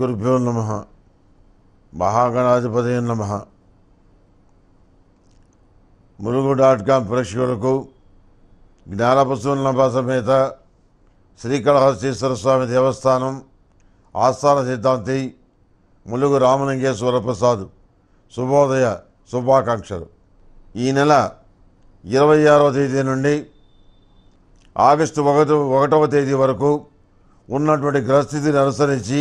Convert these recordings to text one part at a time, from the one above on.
గురుభ్యో నమ మహాగణాధిపతి నమ ములుగు డాట్ కామ్ ప్రేక్షకులకు జ్ఞానపశువుల సమేత శ్రీకళహస్తీశ్వర స్వామి దేవస్థానం ఆస్థాన సిద్ధాంతి ములుగు రామలింగేశ్వర ప్రసాద్ శుభోదయ శుభాకాంక్షలు ఈ నెల ఇరవై ఆరో తేదీ నుండి ఆగస్టు ఒకటో ఒకటవ తేదీ వరకు ఉన్నటువంటి గ్రహస్థితిని అనుసరించి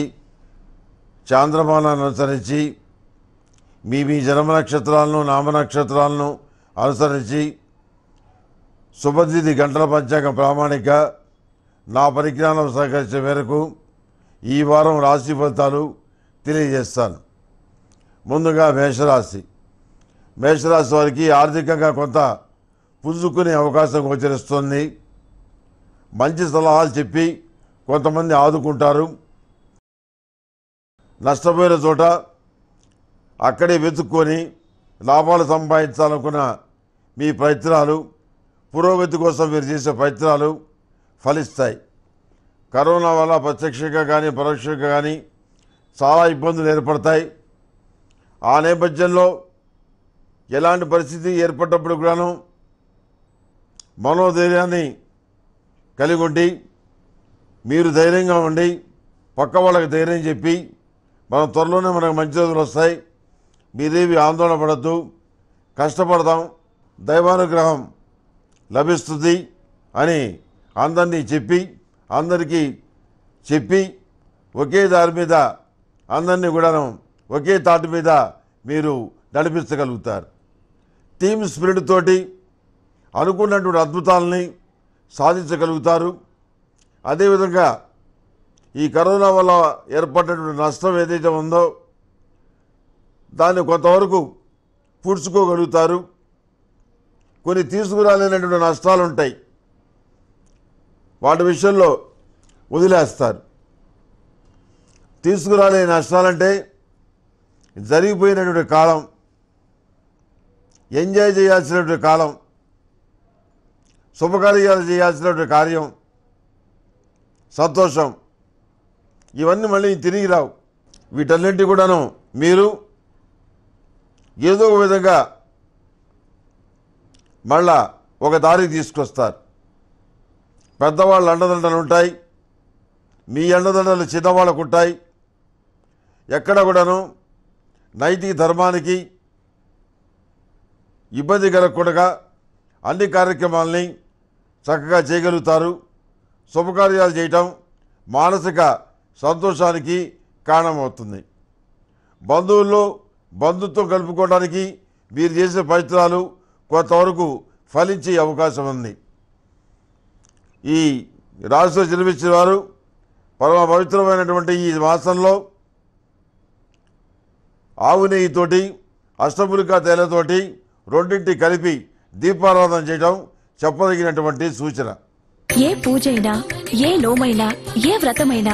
చాంద్రమాలను అనుసరించి మీ మీ జన్మ నక్షత్రాలను నామనక్షత్రాలను అనుసరించి శుభతిథి గంటల పంచాంగ ప్రామాణిక నా పరిజ్ఞానం సహకరించిన మేరకు ఈ వారం రాశి ఫలితాలు తెలియజేస్తాను ముందుగా మేషరాశి మేషరాశి వారికి ఆర్థికంగా కొంత పుంజుకునే అవకాశం గోచరిస్తుంది మంచి సలహాలు చెప్పి కొంతమంది ఆదుకుంటారు నష్టపోయిన చోట అక్కడే వెతుక్కొని లాభాలు సంపాదించాలనుకున్న మీ ప్రయత్నాలు పురోగతి కోసం మీరు చేసే ప్రయత్నాలు ఫలిస్తాయి కరోనా వల్ల ప్రత్యక్షంగా కానీ పరోక్షంగా కానీ చాలా ఇబ్బందులు ఏర్పడతాయి ఆ నేపథ్యంలో ఎలాంటి పరిస్థితి ఏర్పడ్డప్పుడు కూడాను మనోధైర్యాన్ని కలిగి ఉండి మీరు ధైర్యంగా ఉండి పక్క వాళ్ళకి ధైర్యం చెప్పి మనం త్వరలోనే మనకు మంచి రోజులు వస్తాయి మీదేవి ఆందోళన పడద్దు కష్టపడదాం దైవానుగ్రహం లభిస్తుంది అని అందరినీ చెప్పి అందరికీ చెప్పి ఒకే దారి మీద అందరినీ కూడాను ఒకే తాటి మీద మీరు నడిపించగలుగుతారు టీమ్ స్పిరిట్ తోటి అనుకున్నటువంటి అద్భుతాలని సాధించగలుగుతారు అదేవిధంగా ఈ కరోనా వల్ల ఏర్పడినటువంటి నష్టం ఏదైతే ఉందో దాన్ని కొంతవరకు పూడ్చుకోగలుగుతారు కొన్ని తీసుకురాలేనటువంటి నష్టాలు ఉంటాయి వాటి విషయంలో వదిలేస్తారు తీసుకురాలే నష్టాలంటే జరిగిపోయినటువంటి కాలం ఎంజాయ్ చేయాల్సినటువంటి కాలం శుభకార్యాలు చేయాల్సినటువంటి కార్యం సంతోషం ఇవన్నీ మళ్ళీ తిరిగి రావు వీటన్నింటి కూడాను మీరు ఏదో ఒక విధంగా మళ్ళా ఒక దారి తీసుకొస్తారు పెద్దవాళ్ళ అండదండలు ఉంటాయి మీ అండదండలు చిన్నవాళ్ళకు ఉంటాయి ఎక్కడ కూడాను నైతిక ధర్మానికి ఇబ్బంది కలగకుండా అన్ని కార్యక్రమాలని చక్కగా చేయగలుగుతారు శుభకార్యాలు చేయటం మానసిక సంతోషానికి కారణమవుతుంది బంధువుల్లో బంధుత్వం కలుపుకోవడానికి మీరు చేసే ప్రయత్నాలు కొంతవరకు ఫలించే అవకాశం ఉంది ఈ రాశిలో జన్మించిన వారు పరమ పవిత్రమైనటువంటి ఈ మాసంలో ఆవు నెయ్యితోటి అష్టపులికా తేలతోటి రెండింటి కలిపి దీపారాధన చేయడం చెప్పదగినటువంటి సూచన ఏ పూజైనా ఏ లోమైనా ఏ వ్రతమైనా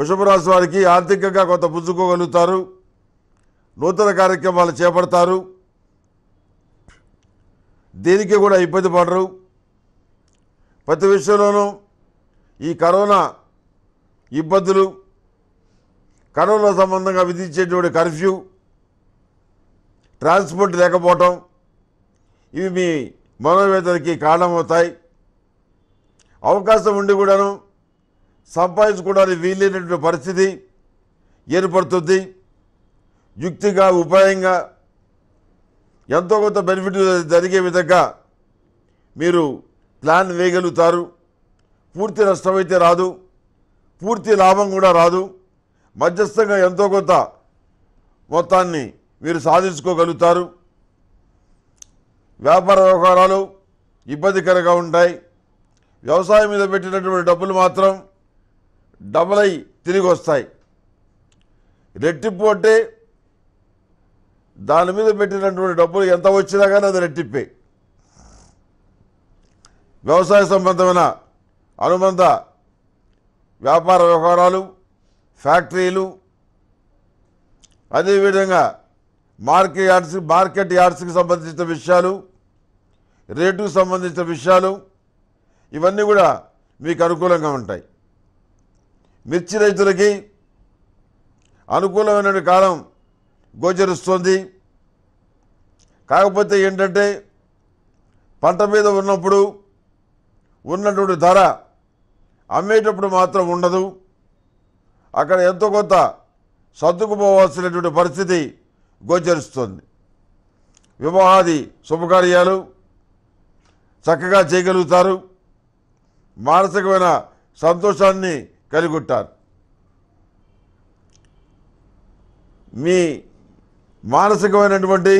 వృషభరాశి వారికి ఆర్థికంగా కొంత పుంజుకోగలుగుతారు నూతన కార్యక్రమాలు చేపడతారు దేనికి కూడా ఇబ్బంది పడరు ప్రతి విషయంలోనూ ఈ కరోనా ఇబ్బందులు కరోనా సంబంధంగా విధించేటువంటి కర్ఫ్యూ ట్రాన్స్పోర్ట్ లేకపోవటం ఇవి మీ మనోవేదనకి కారణమవుతాయి అవకాశం ఉండి కూడాను సంపాదించుకోవడానికి వీలైనటువంటి పరిస్థితి ఏర్పడుతుంది యుక్తిగా ఉపాయంగా ఎంతో కొంత బెనిఫిట్ జరిగే విధంగా మీరు ప్లాన్ వేయగలుగుతారు పూర్తి నష్టమైతే రాదు పూర్తి లాభం కూడా రాదు మధ్యస్థంగా ఎంతో కొంత మొత్తాన్ని మీరు సాధించుకోగలుగుతారు వ్యాపార వ్యవహారాలు ఇబ్బందికరంగా ఉంటాయి వ్యవసాయం మీద పెట్టినటువంటి డబ్బులు మాత్రం డబుల్ అయి తిరిగి వస్తాయి రెట్టింపు దాని మీద పెట్టినటువంటి డబ్బులు ఎంత వచ్చినా కానీ అది రెట్టిప్పే వ్యవసాయ సంబంధమైన అనుబంధ వ్యాపార వ్యవహారాలు ఫ్యాక్టరీలు అదేవిధంగా మార్కెట్ యార్డ్స్ మార్కెట్ యార్డ్స్కి సంబంధించిన విషయాలు రేటుకు సంబంధించిన విషయాలు ఇవన్నీ కూడా మీకు అనుకూలంగా ఉంటాయి మిర్చి రైతులకి అనుకూలమైన కాలం గోచరిస్తోంది కాకపోతే ఏంటంటే పంట మీద ఉన్నప్పుడు ఉన్నటువంటి ధర అమ్మేటప్పుడు మాత్రం ఉండదు అక్కడ ఎంతో కొంత సర్దుకుపోవాల్సినటువంటి పరిస్థితి గోచరిస్తుంది వివాహాది శుభకార్యాలు చక్కగా చేయగలుగుతారు మానసికమైన సంతోషాన్ని కలిగుంటారు మీ మానసికమైనటువంటి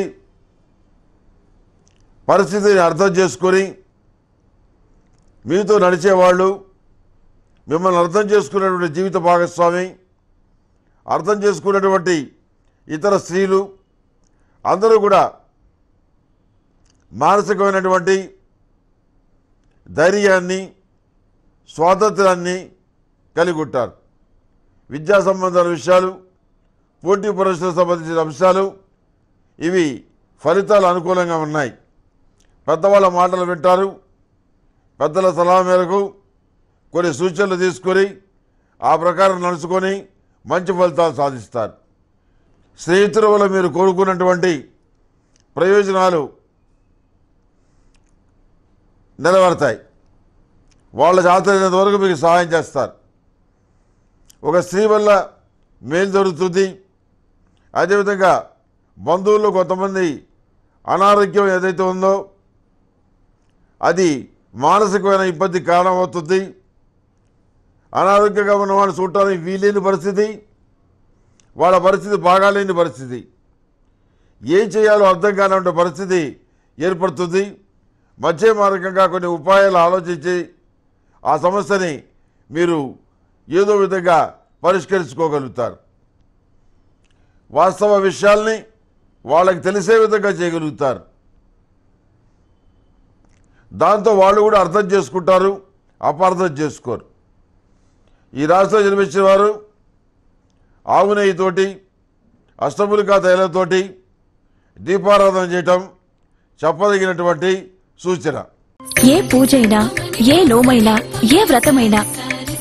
పరిస్థితిని అర్థం చేసుకొని మీతో నడిచేవాళ్ళు మిమ్మల్ని అర్థం చేసుకున్నటువంటి జీవిత భాగస్వామి అర్థం చేసుకున్నటువంటి ఇతర స్త్రీలు అందరూ కూడా మానసికమైనటువంటి ధైర్యాన్ని స్వాతంత్రాన్ని కలిగి విద్యా సంబంధాల విషయాలు పోటీ పరీక్షలకు సంబంధించిన అంశాలు ఇవి ఫలితాలు అనుకూలంగా ఉన్నాయి పెద్దవాళ్ళ మాటలు వింటారు పెద్దల సలహా మేరకు కొన్ని సూచనలు తీసుకొని ఆ ప్రకారం నడుచుకొని మంచి ఫలితాలు సాధిస్తారు స్నేహితుల వల్ల మీరు కోరుకున్నటువంటి ప్రయోజనాలు నిలబడతాయి వాళ్ళ జాతర వరకు మీకు సహాయం చేస్తారు ఒక స్త్రీ వల్ల మేలు జరుగుతుంది అదేవిధంగా బంధువుల్లో కొంతమంది అనారోగ్యం ఏదైతే ఉందో అది మానసికమైన ఇబ్బంది కారణమవుతుంది అనారోగ్యంగా ఉన్నవాడు చూడటానికి వీలేని పరిస్థితి వాళ్ళ పరిస్థితి బాగాలేని పరిస్థితి ఏం చేయాలో అర్థం కానివంటి పరిస్థితి ఏర్పడుతుంది మధ్య మార్గంగా కొన్ని ఉపాయాలు ఆలోచించి ఆ సమస్యని మీరు ఏదో విధంగా పరిష్కరించుకోగలుగుతారు వాస్తవ విషయాల్ని వాళ్ళకి తెలిసే విధంగా చేయగలుగుతారు దాంతో వాళ్ళు కూడా అర్థం చేసుకుంటారు అపార్థం చేసుకోరు ఈ రాష్ట్రంలో జన్మించిన వారు ఆవునేయితోటి అష్టములికా తైలతోటి దీపారాధన చేయటం చెప్పదగినటువంటి సూచన ఏ పూజైనా ఏ లోమైనా ఏ వ్రతమైనా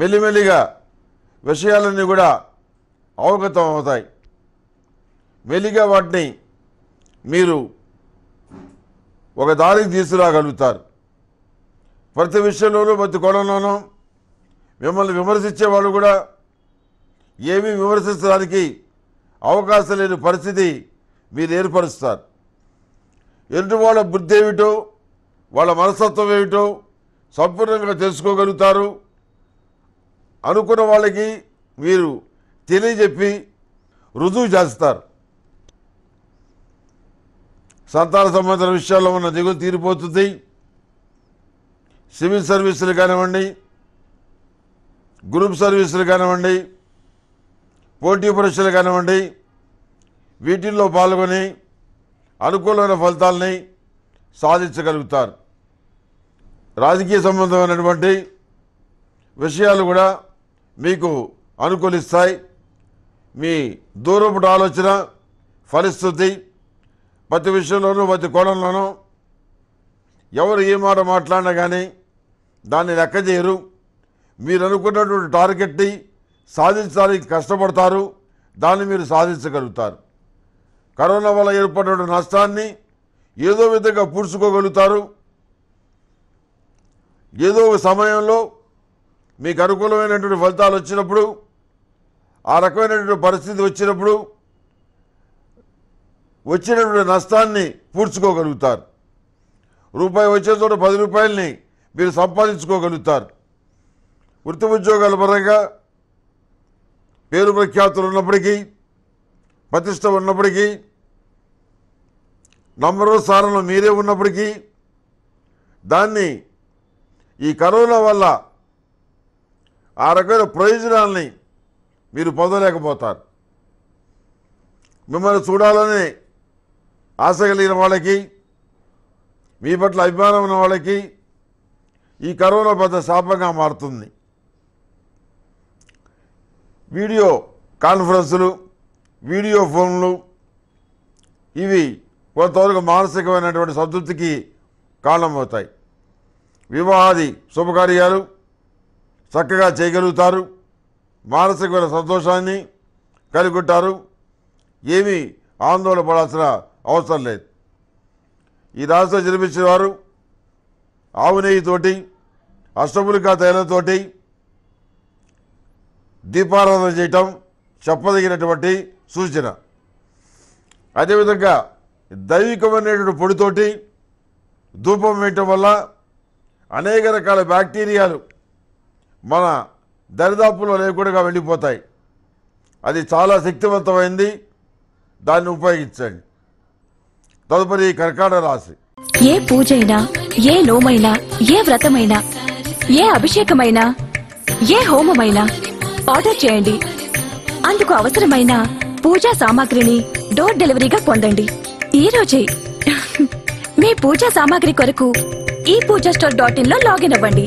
మెల్లిమెల్లిగా విషయాలన్నీ కూడా అవగతం అవుతాయి మెల్లిగా వాటిని మీరు ఒక దారికి తీసుకురాగలుగుతారు ప్రతి విషయంలోనూ ప్రతి కోణంలోనూ మిమ్మల్ని విమర్శించే వాళ్ళు కూడా ఏమీ విమర్శించడానికి అవకాశం లేని పరిస్థితి మీరు ఏర్పరుస్తారు ఎదుటి వాళ్ళ బుద్ధి ఏమిటో వాళ్ళ మనస్తత్వం ఏమిటో సంపూర్ణంగా తెలుసుకోగలుగుతారు అనుకున్న వాళ్ళకి మీరు తెలియజెప్పి రుజువు చేస్తారు సంతాన సంబంధించిన విషయాల్లో ఉన్న దిగులు తీరిపోతుంది సివిల్ సర్వీసులు కానివ్వండి గ్రూప్ సర్వీసులు కానివ్వండి పోటీ పరీక్షలు కానివ్వండి వీటిల్లో పాల్గొని అనుకూలమైన ఫలితాలని సాధించగలుగుతారు రాజకీయ సంబంధమైనటువంటి విషయాలు కూడా మీకు అనుకూలిస్తాయి మీ దూరపుడు ఆలోచన ఫలిస్తుంది ప్రతి విషయంలోనూ ప్రతి కోణంలోనూ ఎవరు ఏ మాట మాట్లాడినా కానీ దాన్ని లెక్క చేయరు మీరు అనుకున్నటువంటి టార్గెట్ని సాధించడానికి కష్టపడతారు దాన్ని మీరు సాధించగలుగుతారు కరోనా వల్ల ఏర్పడిన నష్టాన్ని ఏదో విధంగా పూడ్చుకోగలుగుతారు ఏదో ఒక సమయంలో మీకు అనుకూలమైనటువంటి ఫలితాలు వచ్చినప్పుడు ఆ రకమైనటువంటి పరిస్థితి వచ్చినప్పుడు వచ్చినటువంటి నష్టాన్ని పూడ్చుకోగలుగుతారు రూపాయి వచ్చే చోట పది రూపాయలని మీరు సంపాదించుకోగలుగుతారు వృత్తి ఉద్యోగాల పరంగా పేరు ప్రఖ్యాతులు ఉన్నప్పటికీ ప్రతిష్ట ఉన్నప్పటికీ నంబరో స్థానంలో మీరే ఉన్నప్పటికీ దాన్ని ఈ కరోనా వల్ల ఆ రకమైన ప్రయోజనాలని మీరు పొందలేకపోతారు మిమ్మల్ని చూడాలని ఆశ కలిగిన వాళ్ళకి మీ పట్ల అభిమానం ఉన్న వాళ్ళకి ఈ కరోనా పెద్ద శాపంగా మారుతుంది వీడియో కాన్ఫరెన్సులు వీడియో ఫోన్లు ఇవి కొంతవరకు మానసికమైనటువంటి సంతృప్తికి కారణమవుతాయి వివాహాది శుభకార్యాలు చక్కగా చేయగలుగుతారు మానసికమైన సంతోషాన్ని కలిగొట్టారు ఏమీ ఆందోళన పడాల్సిన అవసరం లేదు ఈ రాశిలో జన్మించిన వారు ఆవు నెయ్యితోటి అష్టములికా తైలంతోటి దీపారాధన చేయటం చెప్పదగినటువంటి సూచన అదేవిధంగా దైవికమైనటువంటి పొడితోటి ధూపం వేయటం వల్ల అనేక రకాల బ్యాక్టీరియాలు మన దరిదాపులో లేకుండా వెళ్ళిపోతాయి అది చాలా శక్తివంతమైంది దాన్ని ఉపయోగించండి తదుపరి కర్కాట రాశి ఏ పూజైనా ఏ లోమైనా ఏ వ్రతమైనా ఏ అభిషేకమైనా ఏ హోమమైనా ఆర్డర్ చేయండి అందుకు అవసరమైన పూజా సామాగ్రిని డోర్ డెలివరీగా పొందండి ఈ రోజే మీ పూజా సామాగ్రి కొరకు ఈ పూజా స్టోర్ డాట్ ఇన్ లో లాగిన్ అవ్వండి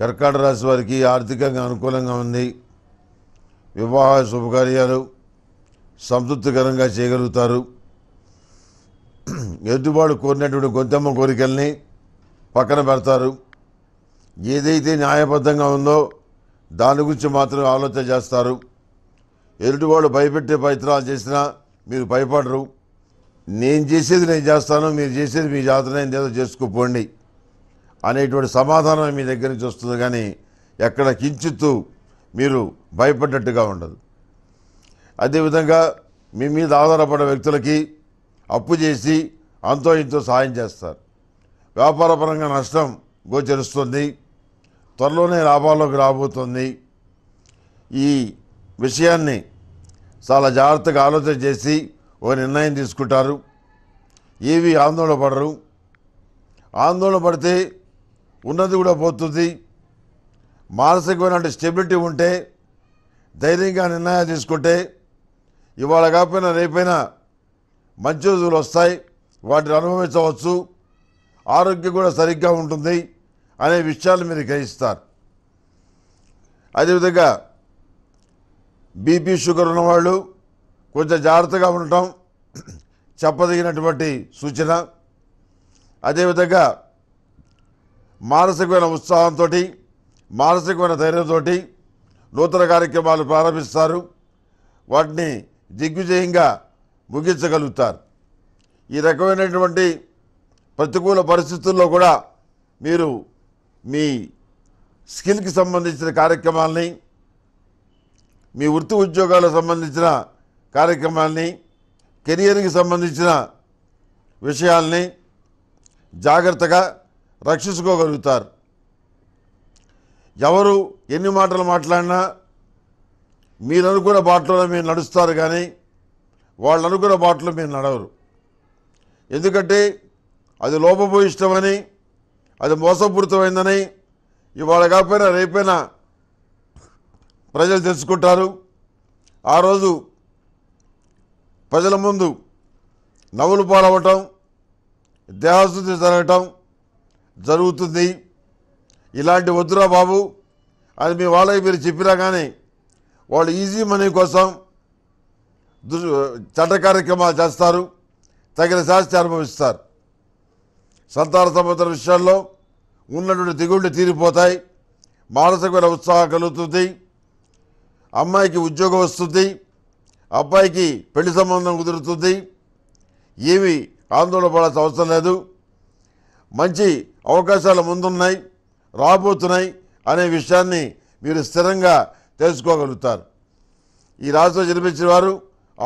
కర్కాట రాశి వారికి ఆర్థికంగా అనుకూలంగా ఉంది వివాహ శుభకార్యాలు సంతృప్తికరంగా చేయగలుగుతారు ఎదుటివాడు కోరినటువంటి గొంతమ్మ కోరికల్ని పక్కన పెడతారు ఏదైతే న్యాయబద్ధంగా ఉందో దాని గురించి మాత్రం ఆలోచన చేస్తారు ఎదుటివాడు భయపెట్టే ప్రయత్నాలు చేసినా మీరు భయపడరు నేను చేసేది నేను చేస్తాను మీరు చేసేది మీ జాతర ఏదో చేసుకోపోండి అనేటువంటి సమాధానం మీ దగ్గర నుంచి వస్తుంది కానీ ఎక్కడ కించిత్తు మీరు భయపడ్డట్టుగా ఉండదు అదేవిధంగా మీ మీద ఆధారపడిన వ్యక్తులకి అప్పు చేసి అంతో ఇంతో సహాయం చేస్తారు వ్యాపారపరంగా నష్టం గోచరిస్తుంది త్వరలోనే లాభాల్లోకి రాబోతుంది ఈ విషయాన్ని చాలా జాగ్రత్తగా ఆలోచన చేసి ఓ నిర్ణయం తీసుకుంటారు ఏవి ఆందోళన పడరు ఆందోళన పడితే ఉన్నది కూడా పోతుంది మానసికమైనటువంటి స్టెబిలిటీ ఉంటే ధైర్యంగా నిర్ణయాలు తీసుకుంటే ఇవాళ కాకపోయినా రేపైనా మంచి రోజులు వస్తాయి వాటిని అనుభవించవచ్చు ఆరోగ్యం కూడా సరిగ్గా ఉంటుంది అనే విషయాలు మీరు గ్రహిస్తారు అదేవిధంగా బీపీ షుగర్ ఉన్నవాళ్ళు కొంచెం జాగ్రత్తగా ఉండటం చెప్పదగినటువంటి సూచన అదేవిధంగా మానసికమైన ఉత్సాహంతో మానసికమైన ధైర్యంతో నూతన కార్యక్రమాలు ప్రారంభిస్తారు వాటిని దిగ్విజయంగా ముగించగలుగుతారు ఈ రకమైనటువంటి ప్రతికూల పరిస్థితుల్లో కూడా మీరు మీ స్కిల్కి సంబంధించిన కార్యక్రమాలని మీ వృత్తి ఉద్యోగాలకు సంబంధించిన కార్యక్రమాల్ని కెరియర్కి సంబంధించిన విషయాల్ని జాగ్రత్తగా రక్షించుకోగలుగుతారు ఎవరు ఎన్ని మాటలు మాట్లాడినా మీరు అనుకున్న బాటలో మీరు నడుస్తారు కానీ వాళ్ళు అనుకున్న బాటలో మీరు నడవరు ఎందుకంటే అది లోపభూయిష్టమని అది మోసపూరితమైందని ఇవాళ కాకపోయినా రేపైనా ప్రజలు తెలుసుకుంటారు ఆ రోజు ప్రజల ముందు నవ్వులు పాలవటం దేహాశుద్ధి జరగటం జరుగుతుంది ఇలాంటి వద్దురా బాబు అది మీ వాళ్ళకి మీరు చెప్పినా కానీ వాళ్ళు ఈజీ మనీ కోసం చట్ట కార్యక్రమాలు చేస్తారు తగిన శాస్తి అనుభవిస్తారు సంతాన సంబంధ విషయాల్లో ఉన్నటువంటి దిగుళ్ళు తీరిపోతాయి మానసికమైన ఉత్సాహం కలుగుతుంది అమ్మాయికి ఉద్యోగం వస్తుంది అబ్బాయికి పెళ్లి సంబంధం కుదురుతుంది ఏమి ఆందోళన పడాల్సిన అవసరం లేదు మంచి అవకాశాలు ముందున్నాయి రాబోతున్నాయి అనే విషయాన్ని మీరు స్థిరంగా తెలుసుకోగలుగుతారు ఈ రాష్ట్రం జన్మించిన వారు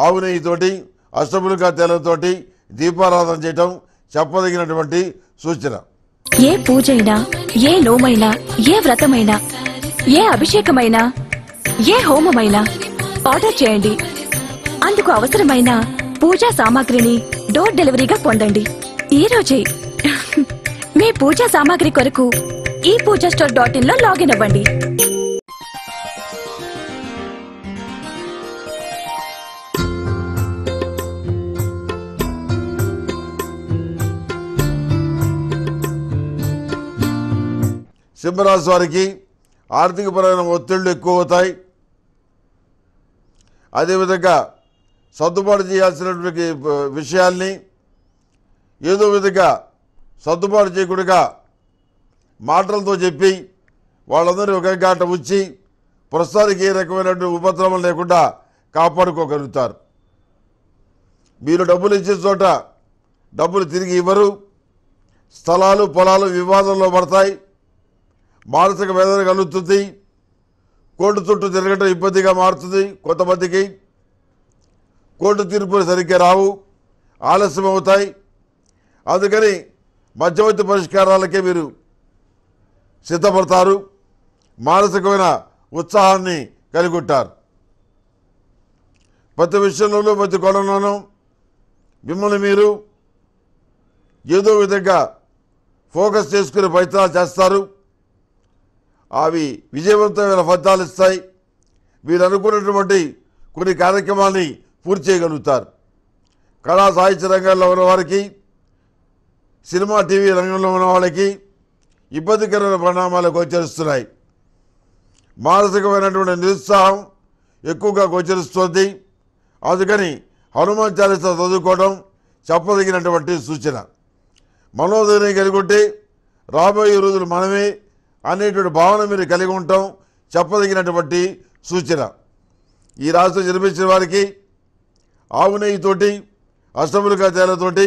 ఆవు నెయ్యితోటి అష్టములుగా తేలతోటి దీపారాధన చేయటం చెప్పదగినటువంటి సూచన ఏ పూజ అయినా ఏ లోమైనా ఏ వ్రతమైనా ఏ అభిషేకమైనా ఏ హోమమైనా ఆర్డర్ చేయండి అందుకు అవసరమైన పూజా సామాగ్రిని డోర్ డెలివరీగా పొందండి ఈ రోజే మీ పూజా సామాగ్రి కొరకు ఈ పూజా స్టోర్ డాట్ ఇన్ లో లాగిన్ అవ్వండి సింహరాశి వారికి ఆర్థికపరమైన ఒత్తిళ్లు ఎక్కువ అవుతాయి అదేవిధంగా సర్దుబాటు చేయాల్సినటువంటి విషయాల్ని ఏదో విధంగా సర్దుబాటు చేయకుండా మాటలతో చెప్పి వాళ్ళందరూ ఒక గంట ఉంచి ప్రస్తుతానికి ఏ రకమైనటువంటి ఉపద్రవం లేకుండా కాపాడుకోగలుగుతారు మీరు డబ్బులు ఇచ్చే చోట డబ్బులు తిరిగి ఇవ్వరు స్థలాలు పొలాలు వివాదంలో పడతాయి మానసిక వేదన కలుగుతుంది కోర్టు చుట్టూ తిరగటం ఇబ్బందిగా మారుతుంది కొంతమందికి కోర్టు తీర్పులు సరిగ్గా రావు ఆలస్యం అవుతాయి అందుకని మధ్యవర్తి పరిష్కారాలకే మీరు సిద్ధపడతారు మానసికమైన ఉత్సాహాన్ని కలిగొట్టారు ప్రతి విషయంలోనూ ప్రతి కోణంలోనూ మిమ్మల్ని మీరు ఏదో విధంగా ఫోకస్ చేసుకునే ప్రయత్నాలు చేస్తారు అవి విజయవంతమైన ఫలితాలు ఇస్తాయి మీరు అనుకున్నటువంటి కొన్ని కార్యక్రమాల్ని పూర్తి చేయగలుగుతారు కళా సాహిత్య రంగాల్లో ఉన్న వారికి సినిమా టీవీ రంగంలో ఉన్న వాళ్ళకి ఇబ్బందికరమైన పరిణామాలు గోచరిస్తున్నాయి మానసికమైనటువంటి నిరుత్సాహం ఎక్కువగా గోచరిస్తుంది అందుకని హనుమాన్ చాలీస చదువుకోవడం చెప్పదగినటువంటి సూచన మనోదయం కలిగి ఉంటే రాబోయే రోజులు మనమే అనేటువంటి భావన మీరు కలిగి ఉండటం చెప్పదగినటువంటి సూచన ఈ రాష్ట్రం జన్మించిన వారికి ఆవు నెయ్యితోటి అష్టములుగా తేలతోటి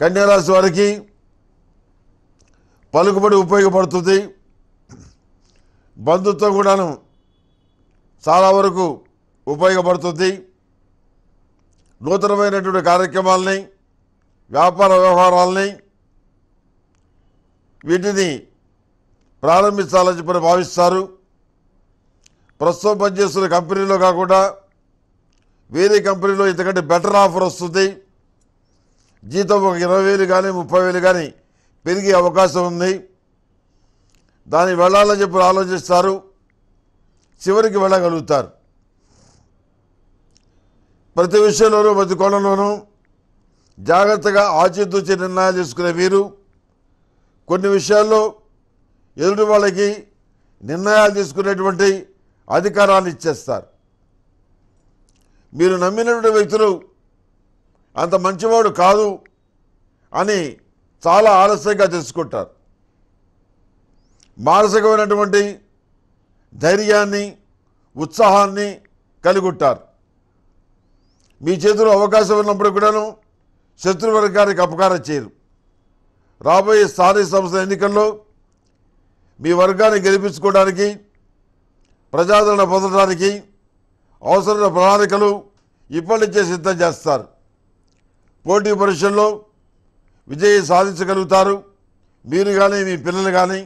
కన్యారాశి వారికి పలుకుబడి ఉపయోగపడుతుంది బంధుత్వం కూడాను చాలా వరకు ఉపయోగపడుతుంది నూతనమైనటువంటి కార్యక్రమాలని వ్యాపార వ్యవహారాలని వీటిని ప్రారంభించాలని చెప్పని భావిస్తారు ప్రస్తుతం పనిచేస్తున్న కంపెనీలో కాకుండా వేరే కంపెనీలో ఇంతకంటే బెటర్ ఆఫర్ వస్తుంది జీతం ఒక ఇరవై వేలు కానీ ముప్పై వేలు కానీ పెరిగే అవకాశం ఉంది దాన్ని వెళ్ళాలని చెప్పి ఆలోచిస్తారు చివరికి వెళ్ళగలుగుతారు ప్రతి విషయంలోనూ ప్రతి కోణంలోనూ జాగ్రత్తగా ఆచితూచి నిర్ణయాలు తీసుకునే వీరు కొన్ని విషయాల్లో ఎదుటి వాళ్ళకి నిర్ణయాలు తీసుకునేటువంటి అధికారాలు ఇచ్చేస్తారు మీరు నమ్మినటువంటి వ్యక్తులు అంత మంచివాడు కాదు అని చాలా ఆలస్యంగా తెలుసుకుంటారు మానసికమైనటువంటి ధైర్యాన్ని ఉత్సాహాన్ని కలిగుంటారు మీ చేతిలో అవకాశం ఉన్నప్పుడు కూడాను శత్రువర్గానికి అపకారం చేయరు రాబోయే స్థానిక సంస్థల ఎన్నికల్లో మీ వర్గాన్ని గెలిపించుకోవడానికి ప్రజాదరణ పొందడానికి అవసరమైన ప్రణాళికలు ఇప్పటి నుంచే సిద్ధం చేస్తారు పోటీ పరీక్షల్లో విజయం సాధించగలుగుతారు మీరు కానీ మీ పిల్లలు కానీ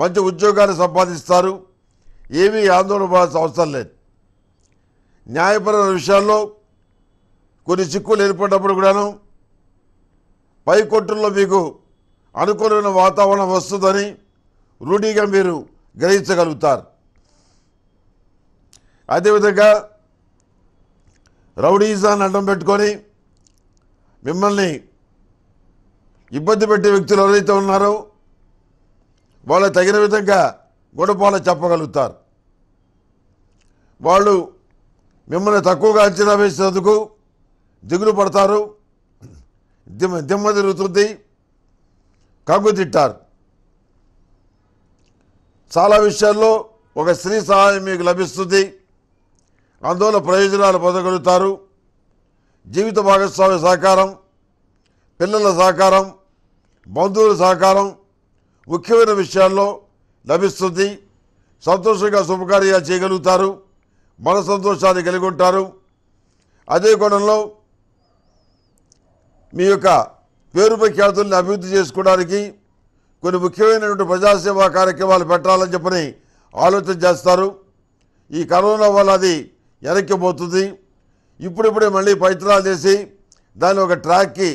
మంచి ఉద్యోగాలు సంపాదిస్తారు ఏమీ ఆందోళన పడాల్సిన అవసరం లేదు న్యాయపరమైన విషయాల్లో కొన్ని చిక్కులు ఏర్పడినప్పుడు కూడాను పైకొట్టుల్లో మీకు అనుకూలమైన వాతావరణం వస్తుందని రూఢీగా మీరు గ్రహించగలుగుతారు అదేవిధంగా రౌడీజాన్ని అడ్డం పెట్టుకొని మిమ్మల్ని ఇబ్బంది పెట్టే వ్యక్తులు ఎవరైతే ఉన్నారో వాళ్ళు తగిన విధంగా గొడపాలు చెప్పగలుగుతారు వాళ్ళు మిమ్మల్ని తక్కువగా అంచనా వేసేందుకు దిగులు పడతారు దిమ్మ దిమ్మ తిరుగుతుంది కగ్గు తిట్టారు చాలా విషయాల్లో ఒక స్త్రీ సహాయం మీకు లభిస్తుంది అందువల్ల ప్రయోజనాలు పొందగలుగుతారు జీవిత భాగస్వామి సహకారం పిల్లల సహకారం బంధువుల సహకారం ముఖ్యమైన విషయాల్లో లభిస్తుంది సంతోషంగా శుభకార్యాలు చేయగలుగుతారు మన సంతోషాన్ని కలిగి ఉంటారు అదే కోణంలో మీ యొక్క పేరు ప్రఖ్యాతుల్ని అభివృద్ధి చేసుకోవడానికి కొన్ని ముఖ్యమైనటువంటి ప్రజాసేవా కార్యక్రమాలు పెట్టాలని చెప్పని ఆలోచన చేస్తారు ఈ కరోనా వల్ల అది వెనక్కిపోతుంది ఇప్పుడిప్పుడే మళ్ళీ పైత్రాలు చేసి దాన్ని ఒక ట్రాక్కి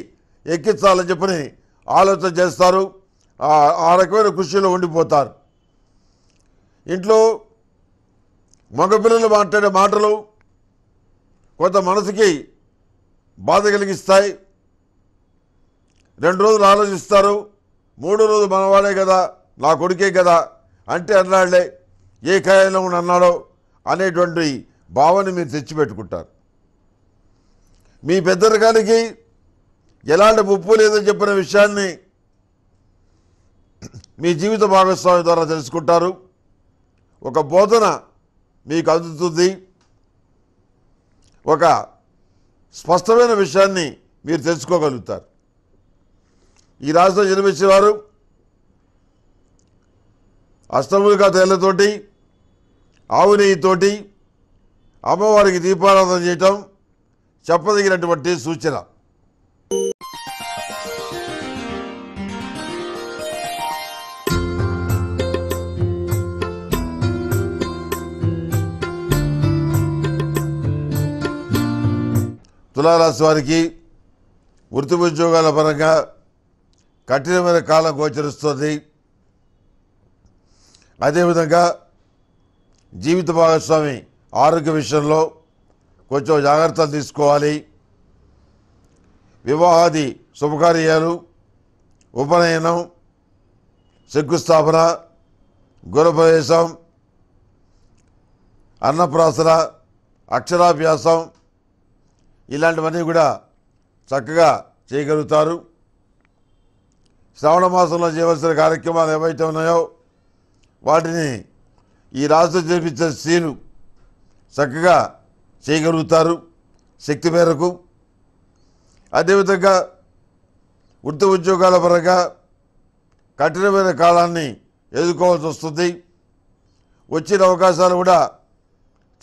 ఎక్కించాలని చెప్పని ఆలోచన చేస్తారు ఆ రకమైన కృషిలో ఉండిపోతారు ఇంట్లో మగపిల్లలు మాట్లాడే మాటలు కొంత మనసుకి బాధ కలిగిస్తాయి రెండు రోజులు ఆలోచిస్తారు మూడు రోజులు మనవాడే కదా నా కొడుకే కదా అంటే అన్నాళ్లే ఏ కాయంలో అన్నాడో అనేటువంటి భావాన్ని మీరు తెచ్చిపెట్టుకుంటారు మీ పెద్దరకానికి ఎలాంటి ముప్పు లేదని చెప్పిన విషయాన్ని మీ జీవిత భాగస్వామి ద్వారా తెలుసుకుంటారు ఒక బోధన మీకు అందుతుంది ఒక స్పష్టమైన విషయాన్ని మీరు తెలుసుకోగలుగుతారు ఈ జన్మించిన జన్మించేవారు అష్టములుగా తేళ్లతోటి ఆవు నెయ్యితోటి అమ్మవారికి దీపారాధన చేయటం చెప్పదగినటువంటి సూచన తులారాశి వారికి వృత్తి ఉద్యోగాల పరంగా కఠినమైన కాలం గోచరిస్తుంది అదేవిధంగా జీవిత భాగస్వామి ఆరోగ్య విషయంలో కొంచెం జాగ్రత్తలు తీసుకోవాలి వివాహాది శుభకార్యాలు ఉపనయనం శంకుస్థాపన గురప్రవేశం అన్నప్రాసన అక్షరాభ్యాసం ఇలాంటివన్నీ కూడా చక్కగా చేయగలుగుతారు శ్రావణ మాసంలో చేయవలసిన కార్యక్రమాలు ఏవైతే ఉన్నాయో వాటిని ఈ రాష్ట్రం చేపించిన స్త్రీలు చక్కగా చేయగలుగుతారు శక్తి మేరకు అదేవిధంగా వృత్తి ఉద్యోగాల పరంగా కఠినమైన కాలాన్ని ఎదుర్కోవాల్సి వస్తుంది వచ్చిన అవకాశాలు కూడా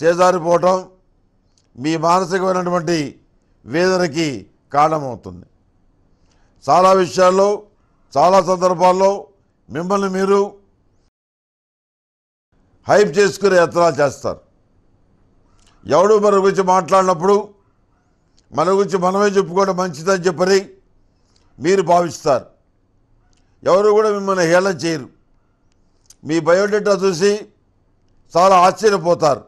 చేజారిపోవటం మీ మానసికమైనటువంటి వేదనకి కారణమవుతుంది చాలా విషయాల్లో చాలా సందర్భాల్లో మిమ్మల్ని మీరు హైప్ చేసుకునే యత్నాలు చేస్తారు ఎవడు మన గురించి మాట్లాడినప్పుడు మన గురించి మనమే చెప్పుకోవడం మంచిదని చెప్పని మీరు భావిస్తారు ఎవరు కూడా మిమ్మల్ని హేళన చేయరు మీ బయోడేటా చూసి చాలా ఆశ్చర్యపోతారు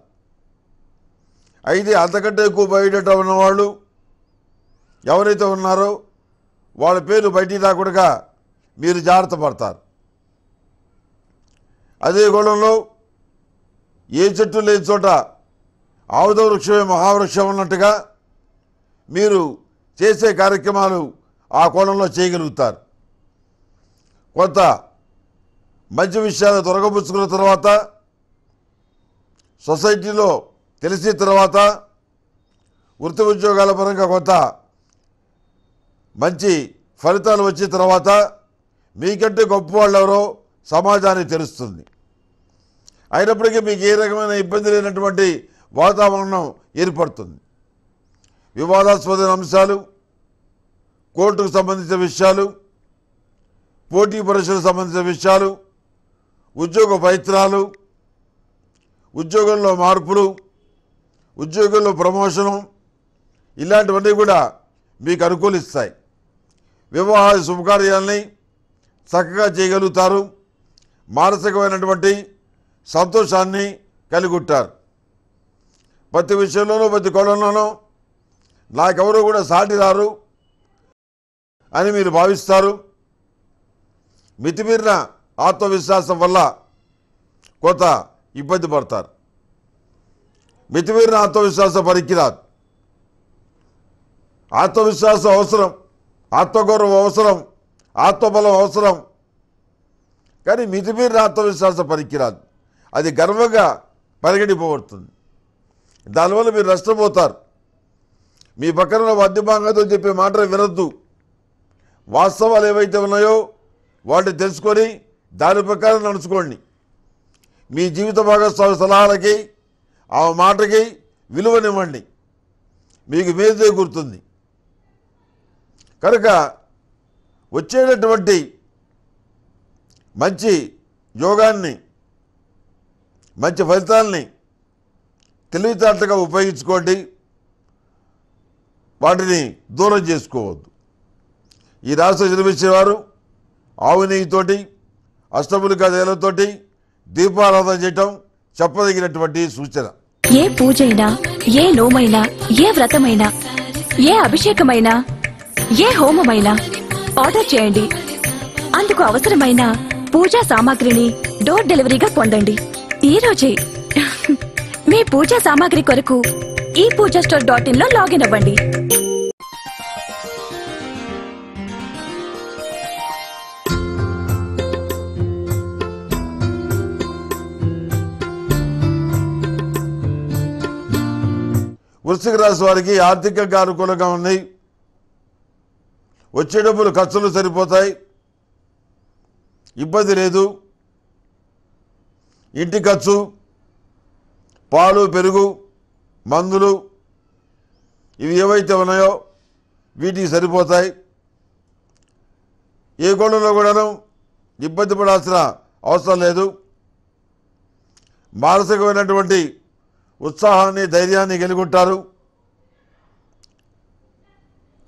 అయితే అంతకంటే ఎక్కువ బయోడేటా ఉన్నవాళ్ళు ఎవరైతే ఉన్నారో వాళ్ళ పేరు బయటికి రాకుండా మీరు జాగ్రత్త పడతారు అదే గోళంలో ఏ చెట్టు లేని చోట ఆవుద వృక్షమే మహావృక్షం అన్నట్టుగా మీరు చేసే కార్యక్రమాలు ఆ కోణంలో చేయగలుగుతారు కొంత మంచి విషయాలు దొరకబుచ్చుకున్న తర్వాత సొసైటీలో తెలిసిన తర్వాత వృత్తి ఉద్యోగాల పరంగా కొంత మంచి ఫలితాలు వచ్చిన తర్వాత మీకంటే గొప్ప వాళ్ళు ఎవరో సమాజానికి తెలుస్తుంది అయినప్పటికీ మీకు ఏ రకమైన ఇబ్బంది లేనటువంటి వాతావరణం ఏర్పడుతుంది వివాదాస్పద అంశాలు కోర్టుకు సంబంధించిన విషయాలు పోటీ పరీక్షలకు సంబంధించిన విషయాలు ఉద్యోగ ప్రయత్నాలు ఉద్యోగంలో మార్పులు ఉద్యోగంలో ప్రమోషను ఇలాంటివన్నీ కూడా మీకు అనుకూలిస్తాయి వివాహ శుభకార్యాలని చక్కగా చేయగలుగుతారు మానసికమైనటువంటి సంతోషాన్ని కలిగుంటారు ప్రతి విషయంలోనూ ప్రతి కొలంలోనూ నాకెవరూ కూడా సాటి రారు అని మీరు భావిస్తారు మితిమీరిన ఆత్మవిశ్వాసం వల్ల కొత్త ఇబ్బంది పడతారు మితిమీరిన ఆత్మవిశ్వాసం పరికిరాదు ఆత్మవిశ్వాసం అవసరం ఆత్మగౌరవం అవసరం ఆత్మబలం అవసరం కానీ మితిమీరిన ఆత్మవిశ్వాసం పరికిరాదు అది గర్వంగా పరిగణిపోబడుతుంది దానివల్ల మీరు నష్టపోతారు మీ పక్కన భాగంగా చెప్పే మాటలు వినద్దు వాస్తవాలు ఏవైతే ఉన్నాయో వాటిని తెలుసుకొని దాని ప్రకారం నడుచుకోండి మీ జీవిత భాగస్వామి సలహాలకి ఆ మాటకి విలువనివ్వండి మీకు మీదే గుర్తుంది కనుక వచ్చేటటువంటి మంచి యోగాన్ని మంచి ఫలితాలని తెలివితేటగా ఉపయోగించుకోండి వాటిని దూరం చేసుకోవద్దు ఈ రాష్ట్రం జన్మించేవారు ఆవు నెయ్యితోటి అష్టములు కదేలతోటి దీపారాధన చేయటం చెప్పదగినటువంటి సూచన ఏ పూజైనా ఏ నోమైనా ఏ వ్రతమైనా ఏ అభిషేకమైనా ఏ హోమమైనా ఆర్డర్ చేయండి అందుకు అవసరమైన పూజా సామాగ్రిని డోర్ డెలివరీగా పొందండి ఈరోజే మీ పూజా సామాగ్రి కొరకు ఈ పూజా స్టోర్ డాట్ ఇన్ లో లాగిన్ అవ్వండి వృశ్చిక రాశి వారికి ఆర్థికంగా అనుకూలంగా ఉన్నాయి వచ్చే డబ్బులు ఖర్చులు సరిపోతాయి ఇబ్బంది లేదు ఇంటి ఖర్చు పాలు పెరుగు మందులు ఇవి ఏవైతే ఉన్నాయో వీటికి సరిపోతాయి ఏ కోణంలో కూడాను ఇబ్బంది పడాల్సిన అవసరం లేదు మానసికమైనటువంటి ఉత్సాహాన్ని ధైర్యాన్ని గెలుగుంటారు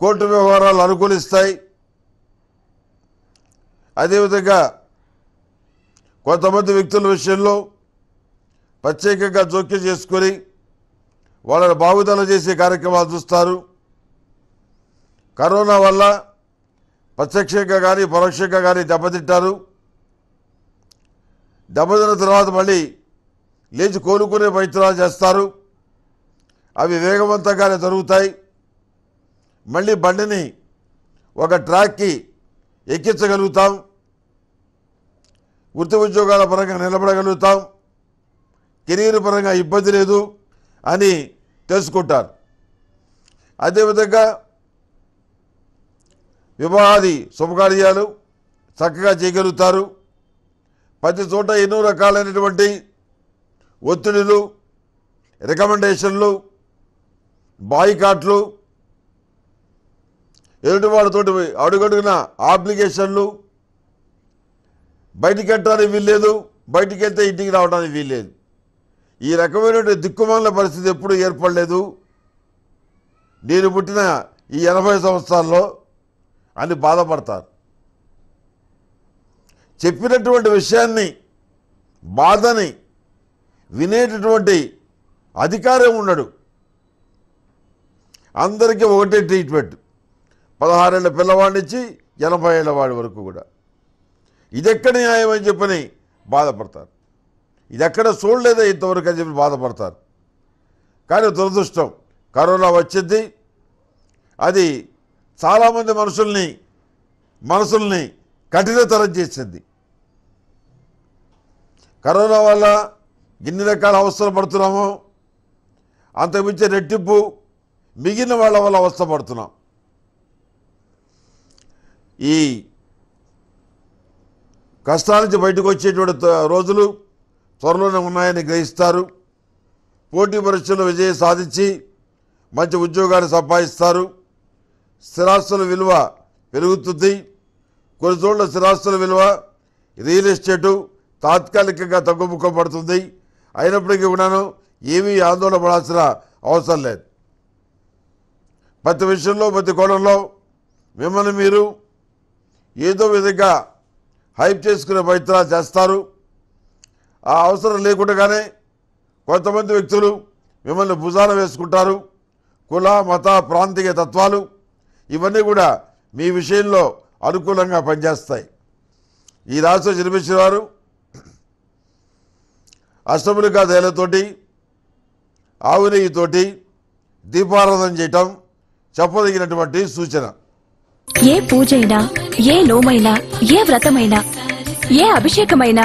కోర్టు వ్యవహారాలు అనుకూలిస్తాయి అదేవిధంగా కొంతమంది వ్యక్తుల విషయంలో ప్రత్యేకంగా జోక్యం చేసుకొని వాళ్ళని బాగుదల చేసే కార్యక్రమాలు చూస్తారు కరోనా వల్ల ప్రత్యక్షంగా కానీ పరోక్షంగా కానీ దెబ్బతింటారు దెబ్బతిన్న తర్వాత మళ్ళీ లేచి కోలుకునే ప్రయత్నాలు చేస్తారు అవి వేగవంతంగానే జరుగుతాయి మళ్ళీ బండిని ఒక ట్రాక్కి ఎక్కించగలుగుతాం వృత్తి ఉద్యోగాల పరంగా నిలబడగలుగుతాం కెరీర్ పరంగా ఇబ్బంది లేదు అని తెలుసుకుంటారు అదేవిధంగా వివాహాది శుభకార్యాలు చక్కగా చేయగలుగుతారు ప్రతి చోట ఎన్నో రకాలైనటువంటి ఒత్తిడులు రికమెండేషన్లు బాయికాట్లు ఎదుటివాడితోటి అడుగడుగున అప్లికేషన్లు బయటికి వెళ్ళడానికి వీల్లేదు బయటికి వెళ్తే ఇంటికి రావడానికి వీల్లేదు ఈ రకమైనటువంటి దిక్కుమాల పరిస్థితి ఎప్పుడు ఏర్పడలేదు నేను పుట్టిన ఈ ఎనభై సంవత్సరాల్లో అని బాధపడతారు చెప్పినటువంటి విషయాన్ని బాధని వినేటటువంటి అధికారం ఉండడు అందరికీ ఒకటే ట్రీట్మెంట్ పదహారేళ్ళ పిల్లవాడి నుంచి ఎనభై ఏళ్ళ వాడి వరకు కూడా ఇదెక్కడ న్యాయం అని చెప్పని బాధపడతారు ఇది ఎక్కడ చూడలేదు ఇంతవరకు అని చెప్పి బాధపడతారు కానీ దురదృష్టం కరోనా వచ్చింది అది చాలామంది మనుషుల్ని మనసుల్ని కఠినతరం చేసింది కరోనా వల్ల ఎన్ని రకాల అవసరం పడుతున్నామో అంతకుమించి రెట్టింపు మిగిలిన వాళ్ళ వల్ల అవస్థ పడుతున్నాం ఈ కష్టాల నుంచి బయటకు వచ్చేటువంటి రోజులు త్వరలోనే ఉన్నాయని గ్రహిస్తారు పోటీ పరీక్షలు విజయం సాధించి మంచి ఉద్యోగాన్ని సంపాదిస్తారు స్థిరాస్తుల విలువ పెరుగుతుంది కొన్ని చోట్ల స్థిరాస్తుల విలువ రియల్ ఎస్టేటు తాత్కాలికంగా తగ్గుముఖం పడుతుంది అయినప్పటికీ కూడాను ఏమీ ఆందోళన పడాల్సిన అవసరం లేదు ప్రతి విషయంలో ప్రతి కోణంలో మిమ్మల్ని మీరు ఏదో విధంగా హైప్ చేసుకునే ప్రయత్నాలు చేస్తారు ఆ అవసరం లేకుండానే కొంతమంది వ్యక్తులు మిమ్మల్ని భుజాన వేసుకుంటారు కుల మత ప్రాంతీయ తత్వాలు ఇవన్నీ కూడా మీ విషయంలో అనుకూలంగా పనిచేస్తాయి ఈ రాశిలో జన్మించిన వారు అష్టములికా దయలతోటి ఆవు దీపారాధన చేయటం చెప్పదగినటువంటి సూచన ఏ పూజైనా ఏ నోమైనా ఏ వ్రతమైనా ఏ అభిషేకమైనా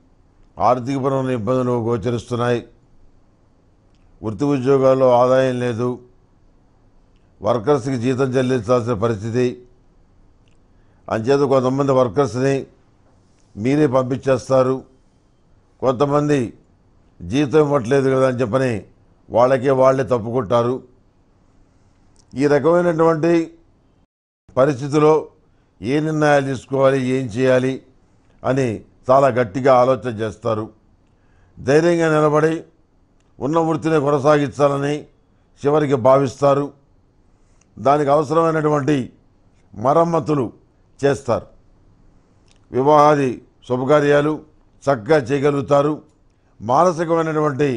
పరమైన ఇబ్బందులు గోచరిస్తున్నాయి వృత్తి ఉద్యోగాల్లో ఆదాయం లేదు వర్కర్స్కి జీతం చెల్లించాల్సిన పరిస్థితి అంచేత కొంతమంది వర్కర్స్ని మీరే పంపించేస్తారు కొంతమంది జీతం ఇవ్వట్లేదు కదా అని చెప్పని వాళ్ళకే వాళ్ళే తప్పుకుంటారు ఈ రకమైనటువంటి పరిస్థితిలో ఏ నిర్ణయాలు తీసుకోవాలి ఏం చేయాలి అని చాలా గట్టిగా ఆలోచన చేస్తారు ధైర్యంగా నిలబడి ఉన్న వృత్తిని కొనసాగించాలని చివరికి భావిస్తారు దానికి అవసరమైనటువంటి మరమ్మతులు చేస్తారు వివాహాది శుభకార్యాలు చక్కగా చేయగలుగుతారు మానసికమైనటువంటి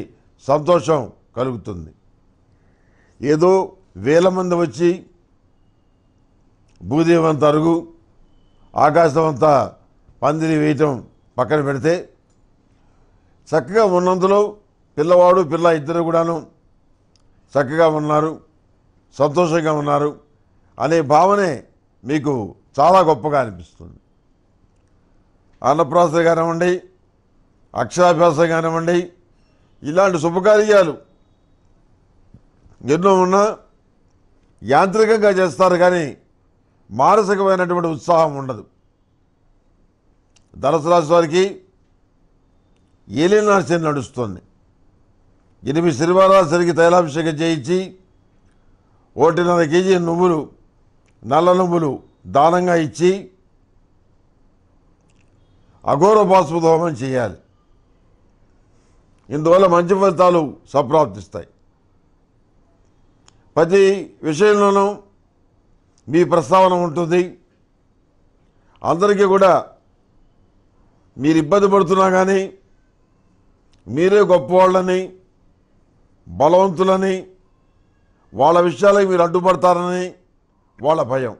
సంతోషం కలుగుతుంది ఏదో వేల మంది వచ్చి భూదేవంత అరుగు ఆకాశం అంతా పందిరి వేయటం పక్కన పెడితే చక్కగా ఉన్నందులో పిల్లవాడు పిల్ల ఇద్దరు కూడాను చక్కగా ఉన్నారు సంతోషంగా ఉన్నారు అనే భావనే మీకు చాలా గొప్పగా అనిపిస్తుంది అన్నప్రాస కానివ్వండి అక్షరాభ్యాసం కానివ్వండి ఇలాంటి శుభకార్యాలు ఎన్నో ఉన్నా యాంత్రికంగా చేస్తారు కానీ మానసికమైనటువంటి ఉత్సాహం ఉండదు ధనుసు రాశి వారికి ఏలినాశని నడుస్తుంది ఎనిమిది శనివారాలు సరికి తైలాభిషేకం చేయించి ఒకటిన్నర కేజీ నువ్వులు నల్ల నువ్వులు దానంగా ఇచ్చి అఘోర బాసుపు హోమం చేయాలి ఇందువల్ల మంచి ఫలితాలు సప్రాప్తిస్తాయి ప్రతి విషయంలోనూ మీ ప్రస్తావన ఉంటుంది అందరికీ కూడా మీరు ఇబ్బంది పడుతున్నా కానీ మీరే గొప్పవాళ్ళని బలవంతులని వాళ్ళ విషయాలకు మీరు అడ్డుపడతారని వాళ్ళ భయం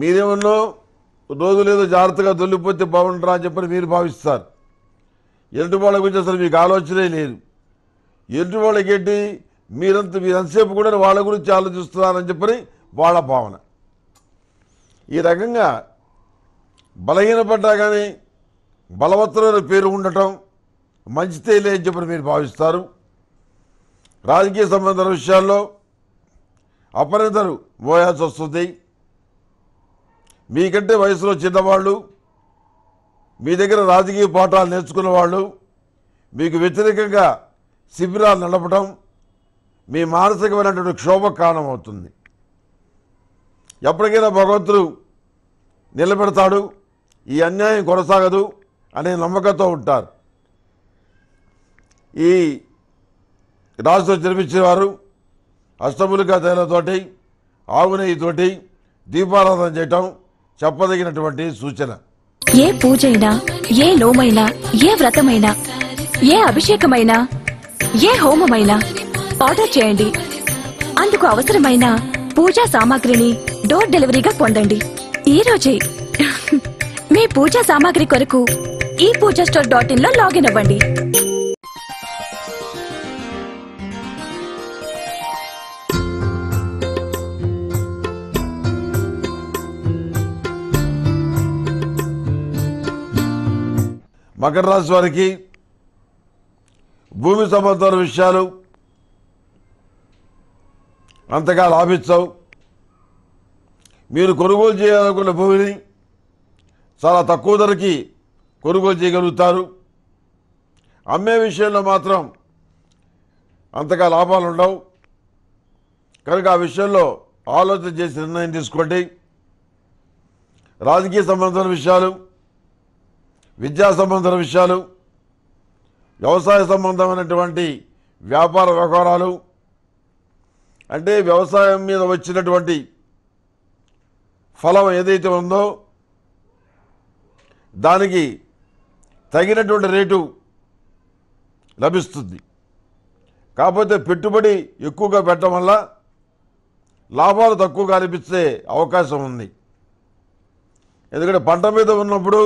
మీరేమన్నా రోజు లేదో జాగ్రత్తగా దొల్లిపోతే బాగుంటారా అని చెప్పని మీరు భావిస్తారు ఎదుటి వాళ్ళ గురించి అసలు మీకు ఆలోచనే లేదు ఎదుటి వాళ్ళకేంటి ఏంటి మీరంత మీరంతసేపు కూడా వాళ్ళ గురించి ఆలోచిస్తున్నారని చెప్పని వాళ్ళ భావన ఈ రకంగా బలహీనపడ్డా కానీ బలవత్తమైన పేరు ఉండటం మంచితే లేని చెప్పని మీరు భావిస్తారు రాజకీయ సంబంధాల విషయాల్లో అపరిధరు పోయాల్సి వస్తుంది మీకంటే వయసులో చిన్నవాళ్ళు మీ దగ్గర రాజకీయ పాఠాలు నేర్చుకున్న వాళ్ళు మీకు వ్యతిరేకంగా శిబిరాలు నడపడం మీ మానసికమైనటువంటి క్షోభ కారణం అవుతుంది ఎప్పటికైనా భగవంతుడు నిలబెడతాడు ఈ అన్యాయం కొనసాగదు అనే నమ్మకంతో ఉంటారు ఈ రాజుతో వారు అష్టములుగా తేలతోటి ఆవునేయితోటి దీపారాధన చేయటం చెప్పదగినటువంటి సూచన ఏ పూజైనా ఏ లోమైనా ఏ వ్రతమైనా ఏ అభిషేకమైనా ఏ హోమమైనా ఆర్డర్ చేయండి అందుకు అవసరమైన పూజా సామాగ్రిని డోర్ డెలివరీగా పొందండి ఈరోజే మీ పూజా సామాగ్రి కొరకు ఈ పూజా స్టోర్ డాట్ ఇన్ లో లాగిన్ అవ్వండి మకర రాశి వారికి భూమి సంబంధమైన విషయాలు అంతగా లాభించవు మీరు కొనుగోలు చేయాలనుకున్న భూమిని చాలా తక్కువ ధరకి కొనుగోలు చేయగలుగుతారు అమ్మే విషయంలో మాత్రం అంతగా లాభాలు ఉండవు కనుక ఆ విషయంలో ఆలోచన చేసి నిర్ణయం తీసుకోండి రాజకీయ సంబంధమైన విషయాలు విద్యా సంబంధమైన విషయాలు వ్యవసాయ సంబంధమైనటువంటి వ్యాపార వ్యవహారాలు అంటే వ్యవసాయం మీద వచ్చినటువంటి ఫలం ఏదైతే ఉందో దానికి తగినటువంటి రేటు లభిస్తుంది కాకపోతే పెట్టుబడి ఎక్కువగా పెట్టడం వల్ల లాభాలు తక్కువగా అనిపిస్తే అవకాశం ఉంది ఎందుకంటే పంట మీద ఉన్నప్పుడు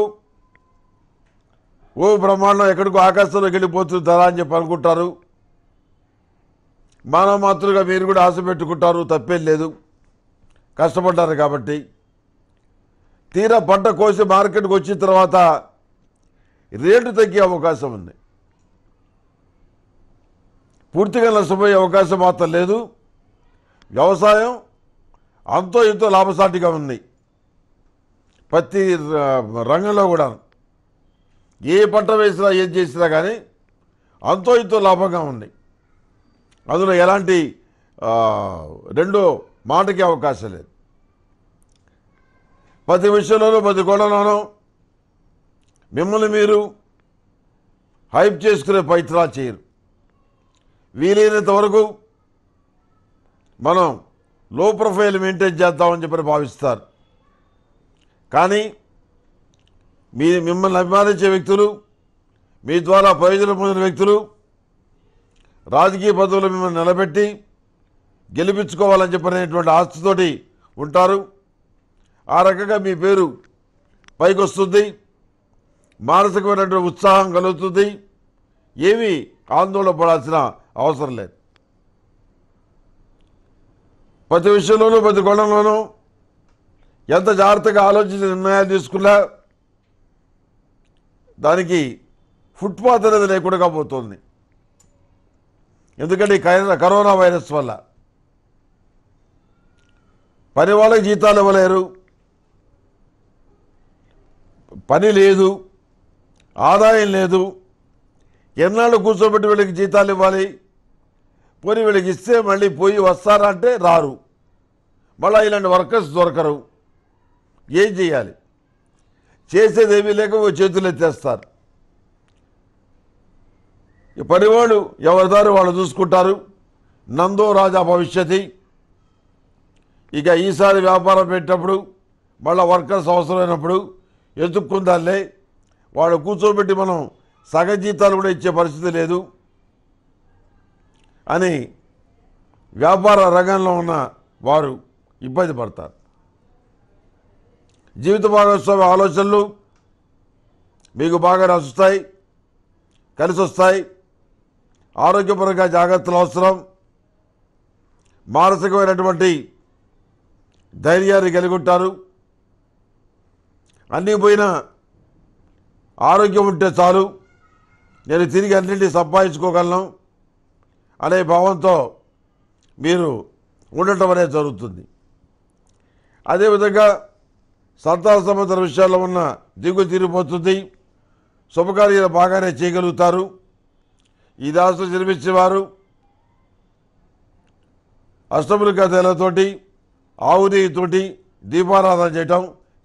ఓ బ్రహ్మాండం ఎక్కడికో ఆకాశంలోకి వెళ్ళిపోతుంది ధర అని చెప్పి అనుకుంటారు మానవ మాతృగా మీరు కూడా ఆశ పెట్టుకుంటారు తప్పేం లేదు కష్టపడ్డారు కాబట్టి తీరా పంట కోసి మార్కెట్కి వచ్చిన తర్వాత రేటు తగ్గే అవకాశం ఉంది పూర్తిగా నష్టపోయే అవకాశం మాత్రం లేదు వ్యవసాయం అంతో ఎంతో లాభసాటిగా ఉంది ప్రతి రంగంలో కూడా ఏ పంట వేసినా ఏం చేసినా కానీ అంతో ఇంతో లాభంగా ఉంది అందులో ఎలాంటి రెండో మాటకి అవకాశం లేదు ప్రతి విషయంలోనూ ప్రతి గొడవలోనూ మిమ్మల్ని మీరు హైప్ చేసుకునే పైత్రా చేయరు వీలైనంత వరకు మనం లో ప్రొఫైల్ మెయింటైన్ చేద్దామని చెప్పని భావిస్తారు కానీ మీ మిమ్మల్ని అభిమానించే వ్యక్తులు మీ ద్వారా ప్రయోజనం పొందిన వ్యక్తులు రాజకీయ పదవులు మిమ్మల్ని నిలబెట్టి గెలిపించుకోవాలని చెప్పనేటువంటి ఆస్తితోటి ఉంటారు ఆ రకంగా మీ పేరు పైకి వస్తుంది మానసికమైనటువంటి ఉత్సాహం కలుగుతుంది ఏమీ ఆందోళన పడాల్సిన అవసరం లేదు ప్రతి విషయంలోనూ ప్రతి కోణంలోనూ ఎంత జాగ్రత్తగా ఆలోచించి నిర్ణయాలు తీసుకున్నా దానికి ఫుట్పాత్ అనేది లేకుండా పోతుంది ఎందుకంటే కరోనా వైరస్ వల్ల పని వాళ్ళకి జీతాలు ఇవ్వలేరు పని లేదు ఆదాయం లేదు ఎన్నాళ్ళు కూర్చోబెట్టి వీళ్ళకి జీతాలు ఇవ్వాలి పోనీ వీళ్ళకి ఇస్తే మళ్ళీ పోయి వస్తారా అంటే రారు మళ్ళీ ఇలాంటి వర్కర్స్ దొరకరు ఏం చేయాలి చేసేది ఏమీ లేక చేతులు ఎత్తేస్తారు పనివాళ్ళు ఎవరిదారు వాళ్ళు చూసుకుంటారు నందో రాజా భవిష్యత్తి ఇక ఈసారి వ్యాపారం పెట్టినప్పుడు మళ్ళీ వర్కర్స్ అవసరమైనప్పుడు ఎత్తుక్కుందాలే వాడు కూర్చోబెట్టి మనం సగ జీతాలు కూడా ఇచ్చే పరిస్థితి లేదు అని వ్యాపార రంగంలో ఉన్న వారు ఇబ్బంది పడతారు జీవిత భాగస్వామి ఆలోచనలు మీకు బాగా నచ్చుతాయి కలిసి వస్తాయి ఆరోగ్యపరంగా జాగ్రత్తలు అవసరం మానసికమైనటువంటి ధైర్యాన్ని కలిగి ఉంటారు అన్నీ పోయినా ఆరోగ్యం ఉంటే చాలు నేను తిరిగి అన్నింటినీ సంపాదించుకోగలను అనే భావంతో మీరు ఉండటం అనేది జరుగుతుంది అదేవిధంగా సంతాన సంబంధ విషయాల్లో ఉన్న దిగు తీరిపోతుంది శుభకార్యాలు బాగానే చేయగలుగుతారు ఈ దాసులు జన్మించేవారు అష్టములు కథలతోటి ఆవు దీపారాధన చేయటం